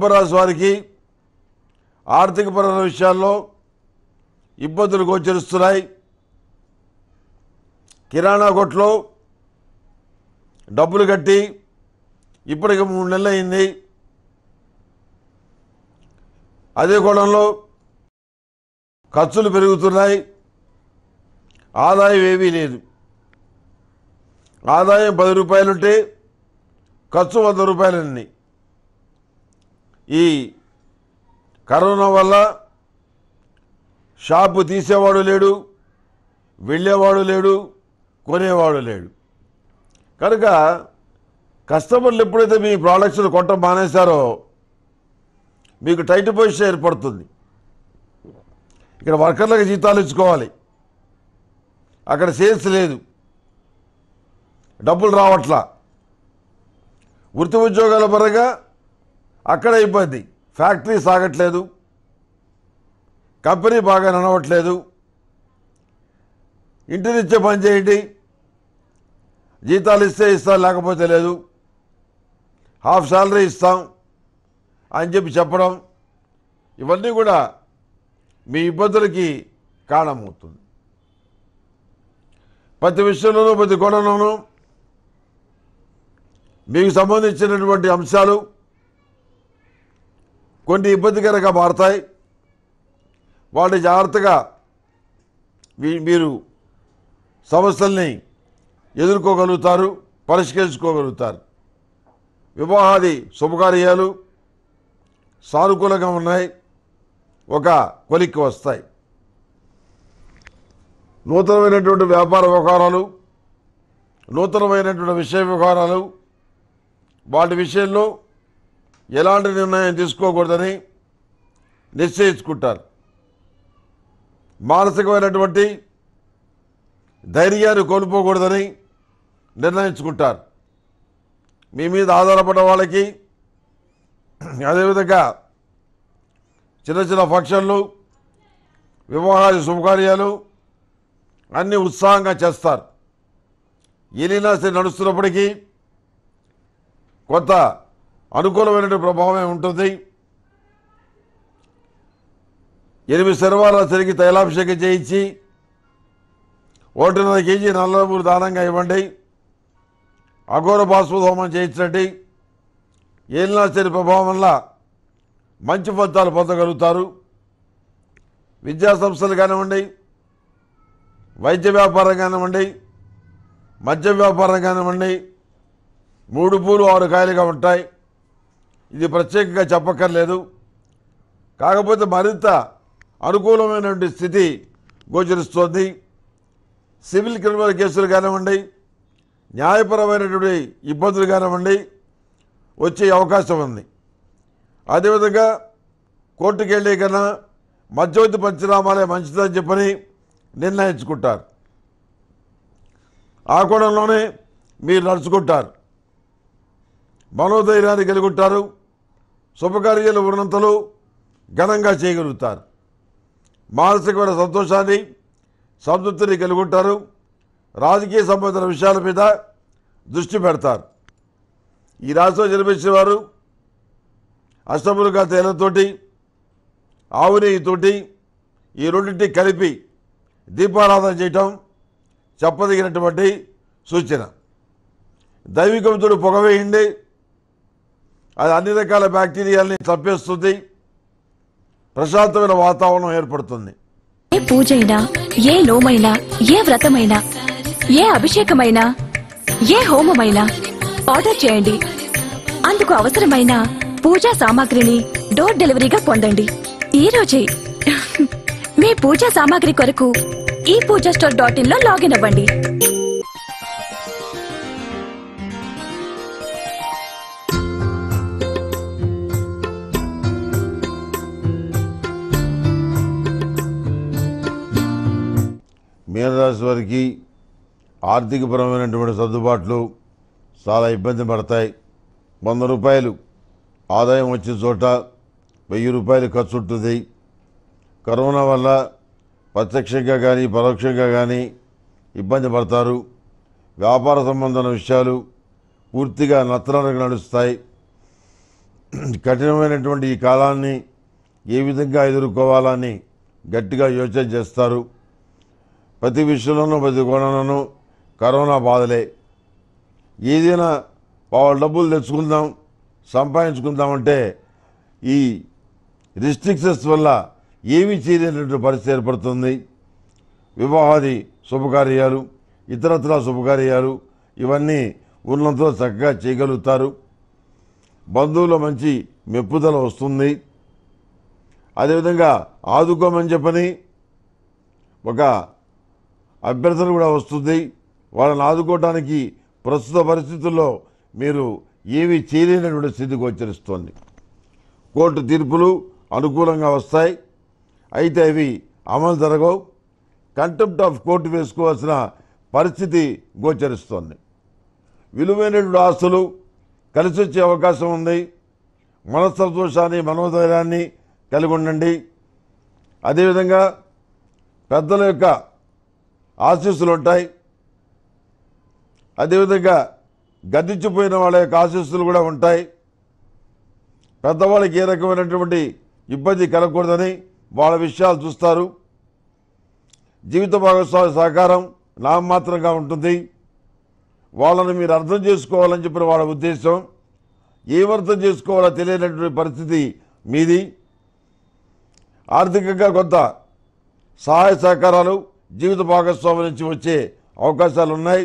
సుబ్బరాజు వారికి ఆర్థికపరమైన విషయాల్లో ఇబ్బందులు గోచరిస్తున్నాయి కిరాణా కొట్లో డబ్బులు కట్టి ఇప్పటికి మూడు నెలలు అయింది అదే కోణంలో ఖర్చులు పెరుగుతున్నాయి ఆదాయం ఏమీ లేదు ఆదాయం పది రూపాయలుంటే ఖర్చు వంద రూపాయలన్నీ ఈ కరోనా వల్ల షాపు తీసేవాడు లేడు వెళ్ళేవాడు లేడు కొనేవాడు లేడు కనుక కస్టమర్లు ఎప్పుడైతే మీ ప్రోడక్ట్స్ కొట్టడం మానేశారో మీకు టైట్ పొజిషన్ ఏర్పడుతుంది ఇక్కడ వర్కర్లకు జీతాలు ఇచ్చుకోవాలి అక్కడ సేల్స్ లేదు డబ్బులు రావట్లా వృత్తి ఉద్యోగాల పరంగా అక్కడ ఇబ్బంది ఫ్యాక్టరీ సాగట్లేదు కంపెనీ బాగా నడవట్లేదు ఇంటి నుంచే పని చేయండి జీతాలు ఇస్తే ఇస్తా లేకపోతే లేదు హాఫ్ శాలరీ ఇస్తాం అని చెప్పి చెప్పడం ఇవన్నీ కూడా మీ ఇబ్బందులకి కారణమవుతుంది ప్రతి విషయంలోనూ ప్రతి కోణంలోనూ మీకు సంబంధించినటువంటి అంశాలు కొన్ని ఇబ్బందికరంగా మారుతాయి వాటి జాగ్రత్తగా మీరు సమస్యల్ని ఎదుర్కోగలుగుతారు పరిష్కరించుకోగలుగుతారు వివాహాది శుభకార్యాలు సానుకూలంగా ఉన్నాయి ఒక కొలిక్కి వస్తాయి నూతనమైనటువంటి వ్యాపార వ్యవహారాలు నూతనమైనటువంటి విషయ వ్యవహారాలు వాటి విషయంలో ఎలాంటి నిర్ణయం తీసుకోకూడదని నిశ్చయించుకుంటారు మానసికమైనటువంటి ధైర్యాన్ని కోల్పోకూడదని నిర్ణయించుకుంటారు మీ మీద ఆధారపడిన వాళ్ళకి అదేవిధంగా చిన్న చిన్న ఫంక్షన్లు వివాహాది శుభకార్యాలు అన్నీ ఉత్సాహంగా చేస్తారు ఎలినా నడుస్తున్నప్పటికీ కొంత అనుకూలమైన ప్రభావం ఉంటుంది ఎనిమిది సర్వాల తిరిగి తైలాభిషేకం చేయించి ఒకటిన్నర కేజీ నల్లమూరు దానంగా ఇవ్వండి అఘోర బాష్పహోమం చేయించండి ఏలినాశ్చరి ప్రభావం వల్ల మంచి ఫలితాలు పొందగలుగుతారు విద్యా సంస్థలు కానివ్వండి వైద్య వ్యాపారం కానివ్వండి మద్య వ్యాపారం కానివ్వండి మూడు పూలు ఆరు కాయలుగా ఉంటాయి ఇది ప్రత్యేకంగా చెప్పక్కర్లేదు కాకపోతే మరింత అనుకూలమైనటువంటి స్థితి గోచరిస్తోంది సివిల్ క్రిమినల్ కేసులు కానివ్వండి న్యాయపరమైనటువంటి ఇబ్బందులు కానివ్వండి వచ్చే అవకాశం ఉంది అదేవిధంగా కోర్టుకు వెళ్ళే కన్నా మధ్యవర్తి పంచనామాలే మంచిదని చెప్పని నిర్ణయించుకుంటారు ఆ కోణంలోనే మీరు నడుచుకుంటారు మనోధైర్యాన్ని కలిగి ఉంటారు శుభకార్యాలు ఉన్నంతలో ఘనంగా చేయగలుగుతారు మానసికమైన సంతోషాన్ని సంతృప్తిని కలుగుంటారు రాజకీయ సంబంధించిన విషయాల మీద దృష్టి పెడతారు ఈ రాశిలో జన్మించిన వారు అష్టములుగా తేలతోటి ఆవు నెయ్యితోటి ఈ రెండింటి కలిపి దీపారాధన చేయటం చెప్పదగినటువంటి సూచన దైవికంతో పొగవేయండి అది అన్ని రకాల బ్యాక్టీరియాల్ని తప్పేస్తుంది ప్రశాంతమైన వాతావరణం ఏర్పడుతుంది ఏ పూజైనా ఏ నోమైనా ఏ వ్రతమైనా ఏ అభిషేకమైనా ఏ హోమమైనా ఆర్డర్ చేయండి అందుకు అవసరమైన పూజా సామాగ్రిని డోర్ డెలివరీగా పొందండి ఈ రోజే మీ పూజా సామాగ్రి కొరకు ఈ పూజా స్టోర్ డాట్ ఇన్ లో లాగిన్ అవ్వండి మీనరాశి వారికి ఆర్థికపరమైనటువంటి సర్దుబాట్లు చాలా ఇబ్బంది పడతాయి వంద రూపాయలు ఆదాయం వచ్చే చోట వెయ్యి రూపాయలు ఖర్చు ఉంటుంది కరోనా వల్ల ప్రత్యక్షంగా కానీ పరోక్షంగా కానీ ఇబ్బంది పడతారు వ్యాపార సంబంధమైన విషయాలు పూర్తిగా నత్తనడక నడుస్తాయి కఠినమైనటువంటి ఈ కాలాన్ని ఏ విధంగా ఎదుర్కోవాలని గట్టిగా యోచన చేస్తారు ప్రతి విషయంలోనూ ప్రతి కోణంలోనూ కరోనా బాధలే ఏదైనా వాళ్ళ డబ్బులు తెచ్చుకుందాం సంపాదించుకుందామంటే ఈ రిస్ట్రిక్షన్స్ వల్ల ఏమీ చేయలేనటువంటి పరిస్థితి ఏర్పడుతుంది వివాహాది శుభకార్యాలు ఇతరత్ర శుభకార్యాలు ఇవన్నీ ఉన్నంతలో చక్కగా చేయగలుగుతారు బంధువుల మంచి మెప్పుదల వస్తుంది అదేవిధంగా ఆదుకోమని చెప్పని ఒక అభ్యర్థన కూడా వస్తుంది వాళ్ళని ఆదుకోవడానికి ప్రస్తుత పరిస్థితుల్లో మీరు ఏవి చేయలేనటువంటి స్థితి గోచరిస్తోంది కోర్టు తీర్పులు అనుకూలంగా వస్తాయి అయితే అవి అమలు జరగవు కంటెంప్ట్ ఆఫ్ కోర్టు వేసుకోవాల్సిన పరిస్థితి గోచరిస్తోంది విలువైనటువంటి ఆస్తులు కలిసి వచ్చే అవకాశం ఉంది సంతోషాన్ని మనోధైర్యాన్ని కలిగి ఉండండి అదేవిధంగా పెద్దల యొక్క ఆశీస్సులు ఉంటాయి అదేవిధంగా గతించిపోయిన వాళ్ళ యొక్క ఆశీస్సులు కూడా ఉంటాయి పెద్దవాళ్ళకి ఏ రకమైనటువంటి ఇబ్బంది కలగకూడదని వాళ్ళ విషయాలు చూస్తారు జీవిత భాగస్వామి సహకారం నామమాత్రంగా ఉంటుంది వాళ్ళని మీరు అర్థం చేసుకోవాలని చెప్పిన వాళ్ళ ఉద్దేశం ఏమర్థం చేసుకోవాలో తెలియనటువంటి పరిస్థితి మీది ఆర్థికంగా కొంత సహాయ సహకారాలు జీవిత భాగస్వామి నుంచి వచ్చే అవకాశాలు ఉన్నాయి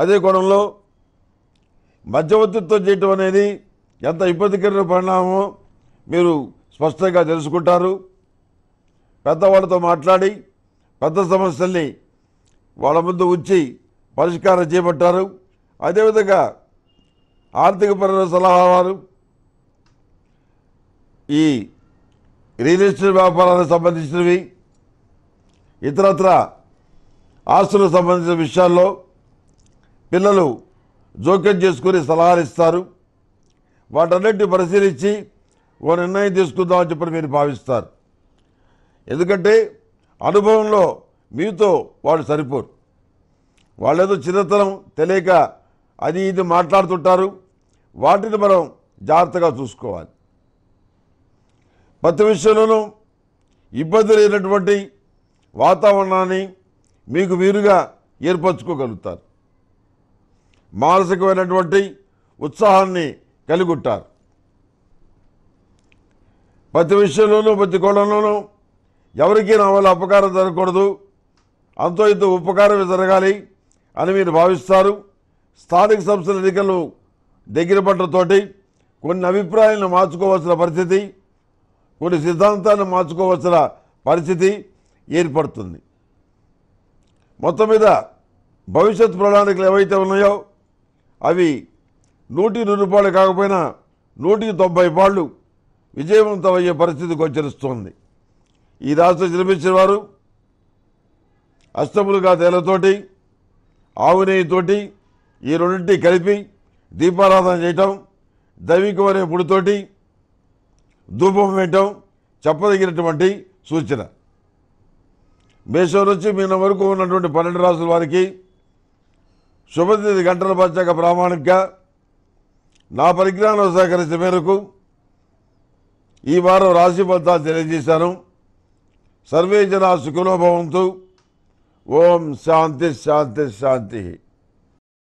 అదే కోణంలో మధ్యవర్తిత్వం చేయటం అనేది ఎంత ఇబ్బందికరమైన పరిణామమో మీరు స్పష్టంగా తెలుసుకుంటారు పెద్దవాళ్ళతో మాట్లాడి పెద్ద సమస్యల్ని వాళ్ళ ముందు ఉంచి పరిష్కారం చేపట్టారు అదేవిధంగా ఆర్థిక ఆర్థికపరమైన సలహాలు ఈ రియల్ ఎస్టేట్ వ్యాపారానికి సంబంధించినవి ఇతరత్ర ఆస్తులకు సంబంధించిన విషయాల్లో పిల్లలు జోక్యం చేసుకుని సలహాలు ఇస్తారు వాటన్నిటిని పరిశీలించి ఓ నిర్ణయం తీసుకుందామని చెప్పని మీరు భావిస్తారు ఎందుకంటే అనుభవంలో మీతో వాళ్ళు సరిపోరు వాళ్ళేదో చిన్నతనం తెలియక అది ఇది మాట్లాడుతుంటారు వాటిని మనం జాగ్రత్తగా చూసుకోవాలి ప్రతి విషయంలోనూ ఇబ్బంది లేనటువంటి వాతావరణాన్ని మీకు మీరుగా ఏర్పరచుకోగలుగుతారు మానసికమైనటువంటి ఉత్సాహాన్ని కలిగొట్టారు ప్రతి విషయంలోనూ ప్రతి కోణంలోనూ ఎవరికీ నా వల్ల అపకారం జరగకూడదు అంతో ఇంత ఉపకారమే జరగాలి అని మీరు భావిస్తారు స్థానిక సంస్థల ఎన్నికలు దగ్గర పట్టడంతోటి కొన్ని అభిప్రాయాలను మార్చుకోవాల్సిన పరిస్థితి కొన్ని సిద్ధాంతాలను మార్చుకోవాల్సిన పరిస్థితి ఏర్పడుతుంది మొత్తం మీద భవిష్యత్ ప్రణాళికలు ఏవైతే ఉన్నాయో అవి నూటికి నూరు రూపాయలు కాకపోయినా నూటికి తొంభై పాళ్ళు విజయవంతం అయ్యే పరిస్థితి గోచరిస్తోంది ఈ రాష్ట్ర జన్మించిన వారు అష్టములుగా ఆవు నెయ్యితోటి ఈ రెండింటి కలిపి దీపారాధన చేయటం దైవికం పుడితోటి ధూపం వేయటం చెప్పదగినటువంటి సూచన మేషం నుంచి మీన వరకు ఉన్నటువంటి పన్నెండు రాసుల వారికి శుభతిథి గంటల పచ్చాక ప్రామాణిక నా పరిజ్ఞానం సహకరించిన మేరకు ఈ వారం రాశి ఫలితాలు తెలియజేశాను సర్వే జన సుఖనోభవంతు ఓం శాంతి శాంతి శాంతి